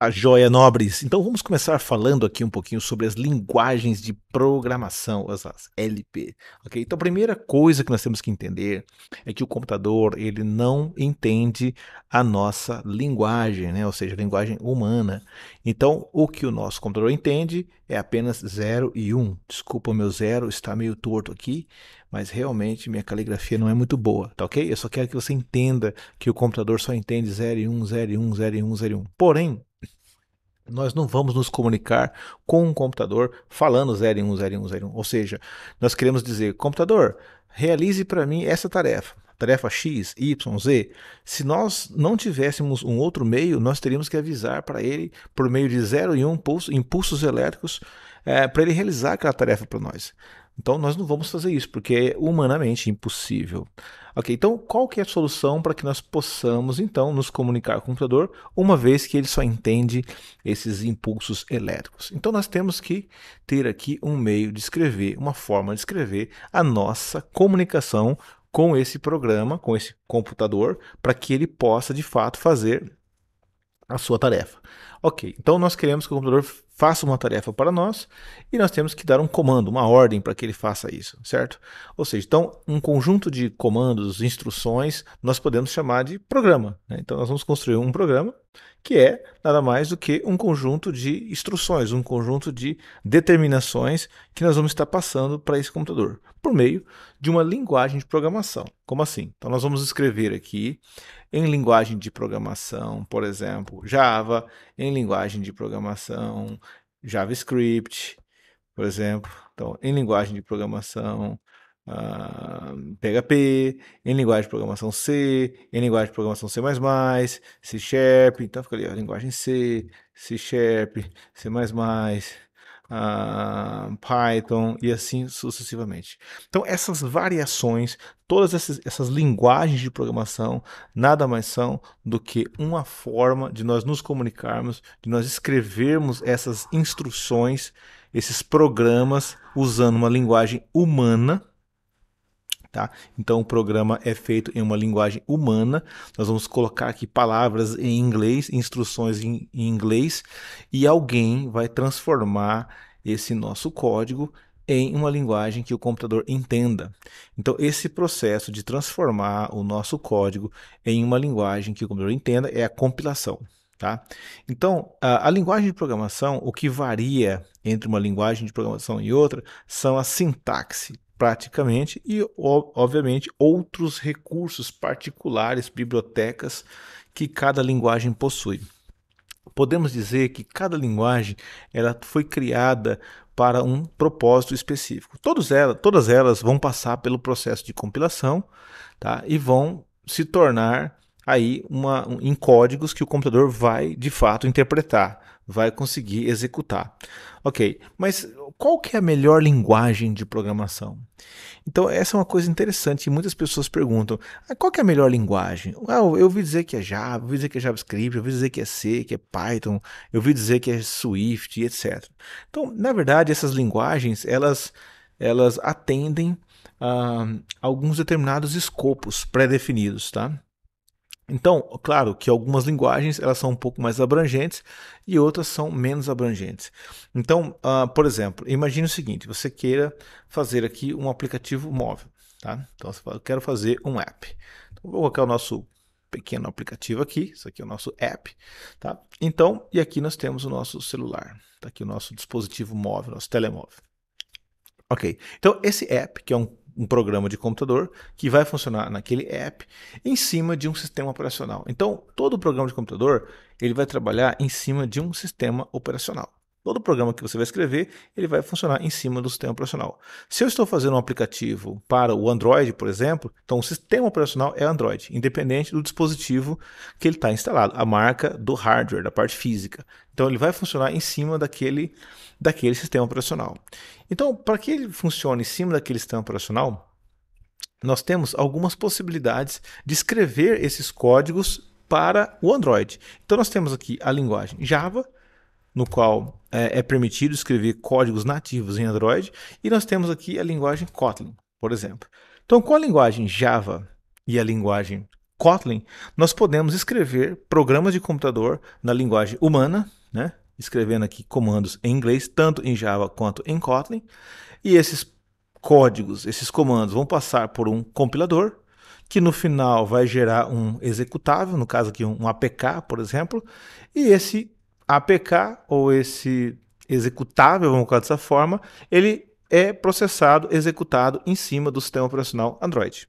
a joia nobres. Então vamos começar falando aqui um pouquinho sobre as linguagens de programação, as, as LP. Ok? Então a primeira coisa que nós temos que entender é que o computador ele não entende a nossa linguagem, né? Ou seja, a linguagem humana. Então o que o nosso computador entende é apenas 0 e 1. Um. Desculpa, meu zero está meio torto aqui, mas realmente minha caligrafia não é muito boa, tá ok? Eu só quero que você entenda que o computador só entende 0 e 1, 0 e 1, 0 e 1, 0 e 1. Porém, nós não vamos nos comunicar com um computador falando 0101001. Ou seja, nós queremos dizer, computador, realize para mim essa tarefa tarefa X, Y, Z. Se nós não tivéssemos um outro meio, nós teríamos que avisar para ele por meio de 0 e 1 um impulsos elétricos é, para ele realizar aquela tarefa para nós. Então nós não vamos fazer isso porque é humanamente impossível. Ok, então qual que é a solução para que nós possamos então nos comunicar com o computador, uma vez que ele só entende esses impulsos elétricos? Então nós temos que ter aqui um meio de escrever, uma forma de escrever a nossa comunicação com esse programa, com esse computador, para que ele possa de fato fazer a sua tarefa. Ok, então nós queremos que o computador faça uma tarefa para nós e nós temos que dar um comando, uma ordem para que ele faça isso, certo? Ou seja, então um conjunto de comandos, instruções, nós podemos chamar de programa. Né? Então nós vamos construir um programa que é nada mais do que um conjunto de instruções, um conjunto de determinações que nós vamos estar passando para esse computador por meio de uma linguagem de programação. Como assim? Então nós vamos escrever aqui em linguagem de programação, por exemplo, Java, em em linguagem de programação JavaScript, por exemplo. Então, em linguagem de programação uh, PHP, em linguagem de programação C, em linguagem de programação C++, C Sharp, então fica ali, ó, linguagem C, C Sharp, C++, uh, Python e assim sucessivamente. Então, essas variações, todas essas, essas linguagens de programação, nada mais são do que uma forma de nós nos comunicarmos, de nós escrevermos essas instruções, esses programas, usando uma linguagem humana Tá? Então o programa é feito em uma linguagem humana. Nós vamos colocar aqui palavras em inglês, instruções em, inglês, e alguém vai transformar esse nosso código em uma linguagem que o computador entenda. Então, esse processo de transformar o nosso código em uma linguagem que o computador entenda é a compilação. Tá? Então, a, a, linguagem de programação, o que varia entre uma linguagem de programação e outra, são a sintaxe praticamente, e obviamente outros recursos particulares, bibliotecas que cada linguagem possui. Podemos dizer que cada linguagem ela foi criada para um propósito específico. Todas elas, todas elas vão passar pelo processo de compilação tá? e vão se tornar aí uma, um, em códigos que o computador vai de fato interpretar, vai conseguir executar. Ok, mas qual que é a melhor linguagem de programação? Então essa é uma coisa interessante muitas pessoas perguntam, ah, qual que é a melhor linguagem? Ah, eu ouvi dizer que é Java, eu ouvi dizer que é JavaScript, eu ouvi dizer que é C, que é Python, eu ouvi dizer que é Swift, etc. Então, na verdade, essas linguagens, elas, elas atendem a ah, alguns determinados escopos pré-definidos, tá? Então, claro que algumas linguagens elas são um pouco mais abrangentes e outras são menos abrangentes. Então, uh, por exemplo, imagine o seguinte: você queira fazer aqui um aplicativo móvel, tá? Então, você fala, eu quero fazer um app. Então, vou colocar o nosso pequeno aplicativo aqui. Isso aqui é o nosso app, tá? Então, e aqui nós temos o nosso celular, tá? Aqui o nosso dispositivo móvel, nosso telemóvel. Ok, então esse app, que é um um programa de computador que vai funcionar naquele app em cima de um sistema operacional. Então, todo programa de computador ele vai trabalhar em cima de um sistema operacional. Todo programa que você vai escrever, ele vai funcionar em cima do sistema operacional. Se eu estou fazendo um aplicativo para o Android, por exemplo, então o sistema operacional é Android, independente do dispositivo que ele está instalado, a marca do hardware, da parte física. Então ele vai funcionar em cima daquele, daquele sistema operacional. Então, para que ele funcione em cima daquele sistema operacional, nós temos algumas possibilidades de escrever esses códigos para o Android. Então nós temos aqui a linguagem Java, no qual é, é permitido escrever códigos nativos em Android, e nós temos aqui a linguagem Kotlin, por exemplo. Então, com a linguagem Java e a linguagem Kotlin, nós podemos escrever programas de computador na linguagem humana, né? escrevendo aqui comandos em inglês, tanto em Java quanto em Kotlin, e esses códigos, esses comandos vão passar por um compilador, que no final vai gerar um executável, no caso aqui um APK, por exemplo, e esse APK, ou esse executável, vamos colocar dessa forma, ele é processado, executado em cima do sistema operacional Android.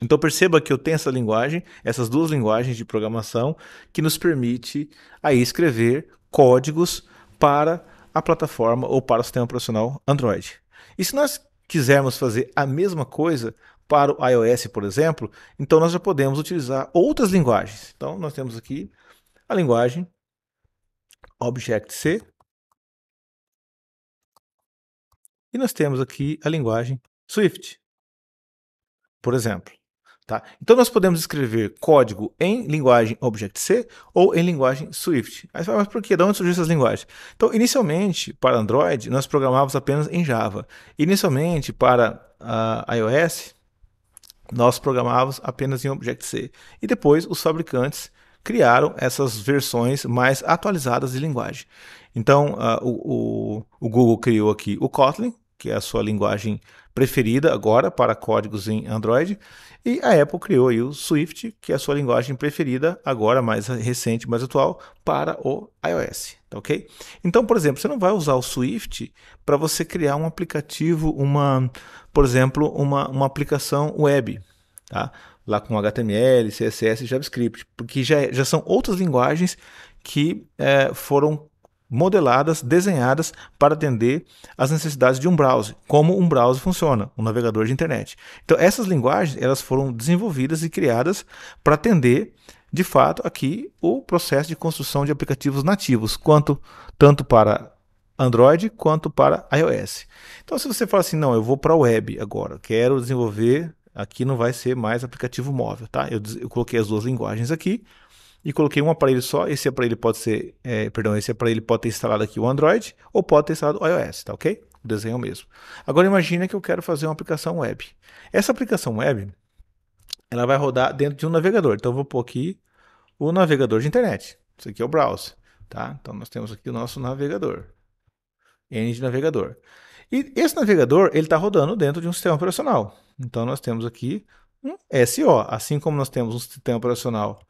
Então perceba que eu tenho essa linguagem, essas duas linguagens de programação que nos permite aí escrever códigos para a plataforma ou para o sistema operacional Android. E se nós quisermos fazer a mesma coisa para o iOS, por exemplo, então nós já podemos utilizar outras linguagens. Então nós temos aqui a linguagem Object-C. E nós temos aqui a linguagem Swift, por exemplo. Tá? Então nós podemos escrever código em linguagem Object-C ou em linguagem Swift. Aí você fala, mas por que? De onde surgiu essas linguagens? Então, inicialmente, para Android, nós programávamos apenas em Java. Inicialmente, para uh, iOS, nós programávamos apenas em Object-C. E depois, os fabricantes criaram essas versões mais atualizadas de linguagem. Então, uh, o, o, o Google criou aqui o Kotlin, que é a sua linguagem preferida agora para códigos em Android, e a Apple criou o Swift, que é a sua linguagem preferida agora mais recente, mais atual para o iOS, tá OK? Então, por exemplo, você não vai usar o Swift para você criar um aplicativo, uma, por exemplo, uma, uma aplicação web, tá? lá com HTML, CSS e JavaScript, porque já, é, já são outras linguagens que é, foram modeladas, desenhadas para atender às necessidades de um browser, como um browser funciona, um navegador de internet. Então essas linguagens elas foram desenvolvidas e criadas para atender de fato aqui o processo de construção de aplicativos nativos, quanto tanto para Android quanto para iOS. Então se você fala assim, não, eu vou para a web agora, quero desenvolver Aqui não vai ser mais aplicativo móvel, tá? Eu, eu coloquei as duas linguagens aqui e coloquei um aparelho só. Esse aparelho pode ser, é, perdão, esse aparelho pode ter instalado aqui o Android ou pode ter instalado o iOS, tá ok? O desenho é o mesmo. Agora imagine que eu quero fazer uma aplicação web. Essa aplicação web, ela vai rodar dentro de um navegador. Então eu vou pôr aqui o navegador de internet. Isso aqui é o browser, tá? Então nós temos aqui o nosso navegador. N de navegador. E esse navegador ele está rodando dentro de um sistema operacional. Então nós temos aqui um SO, assim como nós temos um sistema operacional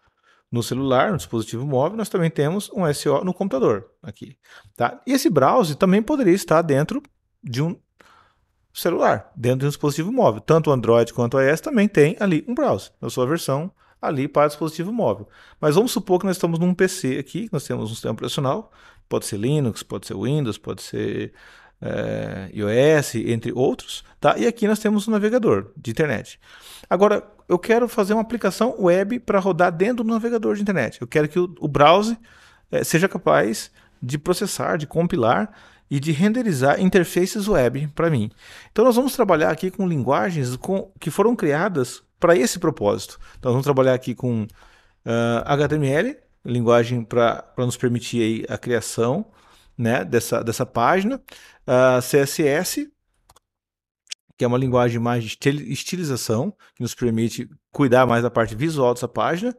no celular, no dispositivo móvel, nós também temos um SO no computador aqui, tá? E esse browser também poderia estar dentro de um celular, dentro de um dispositivo móvel. Tanto o Android quanto o iOS também tem ali um browser, na sua versão ali para dispositivo móvel. Mas vamos supor que nós estamos num PC aqui, nós temos um sistema operacional, pode ser Linux, pode ser Windows, pode ser é, iOS, entre outros, tá? E aqui nós temos o um navegador de internet. Agora, eu quero fazer uma aplicação web para rodar dentro do navegador de internet. Eu quero que o, o browser é, seja capaz de processar, de compilar e de renderizar interfaces web para mim. Então nós vamos trabalhar aqui com linguagens com, que foram criadas para esse propósito. Então nós vamos trabalhar aqui com uh, ah, HTML, linguagem para nos permitir aí, a criação né, dessa, dessa página. Uh, ah, CSS, que é uma linguagem mais de estilização, que nos permite cuidar mais da parte visual dessa página,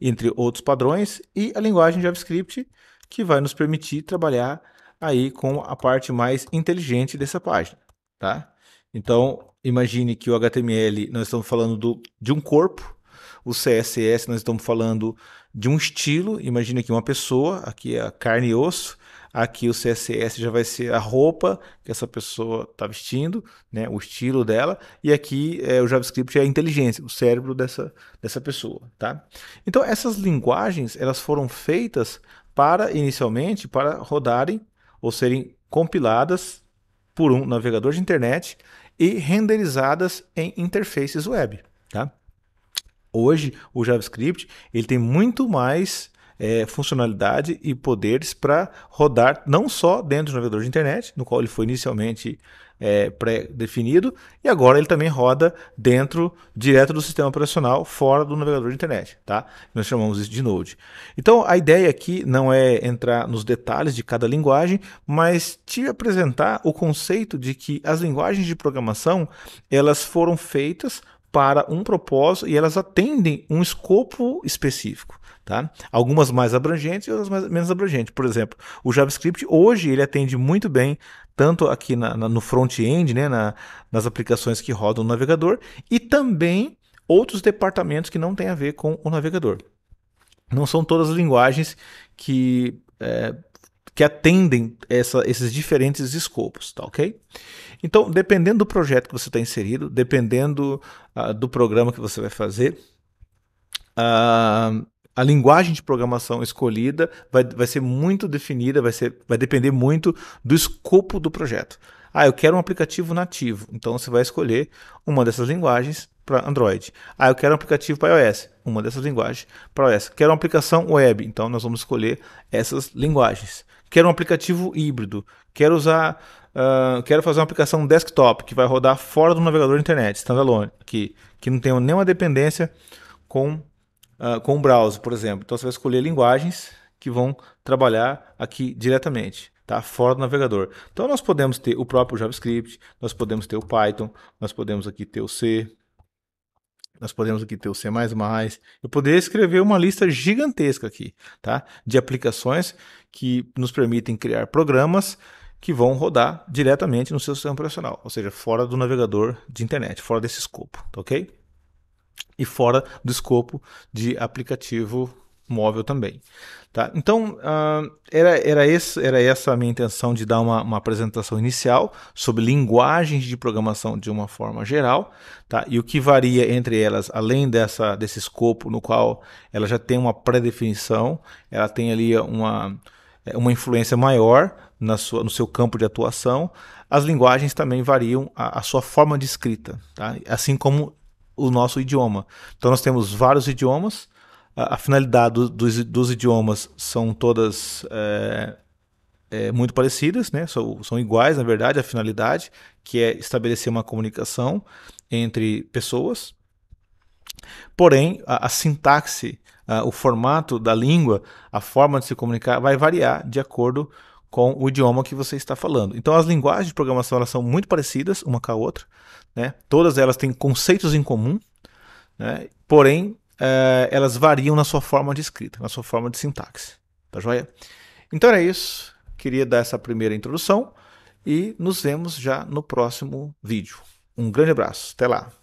entre outros padrões, e a linguagem JavaScript, que vai nos permitir trabalhar aí com a parte mais inteligente dessa página, tá? Então, imagine que o HTML nós estamos falando do, de um corpo, o CSS nós estamos falando de um estilo, imagina que uma pessoa, aqui é carne e osso, Aqui o CSS já vai ser a roupa que essa pessoa está vestindo, né, o estilo dela, e aqui é, o JavaScript é a inteligência, o cérebro dessa, dessa pessoa, tá? Então essas linguagens elas foram feitas para inicialmente para rodarem ou serem compiladas por um navegador de internet e renderizadas em interfaces web, tá? Hoje o JavaScript ele tem muito mais é, funcionalidade e poderes para rodar não só dentro do navegador de internet, no qual ele foi inicialmente é, pré-definido, e agora ele também roda dentro, direto do sistema operacional, fora do navegador de internet. Tá? Nós chamamos isso de Node. Então a ideia aqui não é entrar nos detalhes de cada linguagem, mas te apresentar o conceito de que as linguagens de programação elas foram feitas para um propósito e elas atendem um escopo específico. Tá? Algumas mais abrangentes e outras mais, menos abrangentes. Por exemplo, o JavaScript hoje ele atende muito bem tanto aqui na, na, no front-end, né, na, nas aplicações que rodam no navegador, e também outros departamentos que não têm a ver com o navegador. Não são todas as linguagens que é, que atendem essa, esses diferentes escopos, tá ok? Então, dependendo do projeto que você está inserido, dependendo uh, do programa que você vai fazer, uh, a linguagem de programação escolhida vai, vai ser muito definida, vai, ser, vai depender muito do escopo do projeto. Ah, eu quero um aplicativo nativo, então você vai escolher uma dessas linguagens para Android. Ah, eu quero um aplicativo para iOS, uma dessas linguagens para iOS. Quero uma aplicação web, então nós vamos escolher essas linguagens quero um aplicativo híbrido, quero usar, uh, quero fazer uma aplicação desktop que vai rodar fora do navegador internet, standalone, que, que não tenha nenhuma dependência com, uh, com o browser, por exemplo. Então você vai escolher linguagens que vão trabalhar aqui diretamente. Tá? Fora do navegador. Então, nós podemos ter o próprio JavaScript, nós podemos ter o Python, nós podemos aqui ter o C, nós podemos aqui ter o C++. Eu poderia escrever uma lista gigantesca aqui, tá? De aplicações que nos permitem criar programas que vão rodar diretamente no seu sistema operacional, ou seja, fora do navegador de internet, fora desse escopo, tá ok? E fora do escopo de aplicativo móvel também. Tá? Então, uh, era, era, esse, era essa a minha intenção de dar uma, uma, apresentação inicial sobre linguagens de programação de uma forma geral, tá? e o que varia entre elas, além dessa, desse escopo no qual ela já tem uma pré-definição, ela tem ali uma, uma influência maior na sua, no seu campo de atuação, as linguagens também variam a, a sua forma de escrita, tá? assim como o nosso idioma. Então, nós temos vários idiomas a, a finalidade dos, dos, idiomas são todas é, é, muito parecidas, né? São, são iguais, na verdade, a finalidade, que é estabelecer uma comunicação entre pessoas. Porém, a, a sintaxe, a, o formato da língua, a forma de se comunicar vai variar de acordo com o idioma que você está falando. Então, as linguagens de programação elas são muito parecidas uma com a outra, né? Todas elas têm conceitos em comum, né? Porém, eh, elas variam na sua forma de escrita, na sua forma de sintaxe. Tá joia? Então é isso. Queria dar essa primeira introdução e nos vemos já no próximo vídeo. Um grande abraço. Até lá.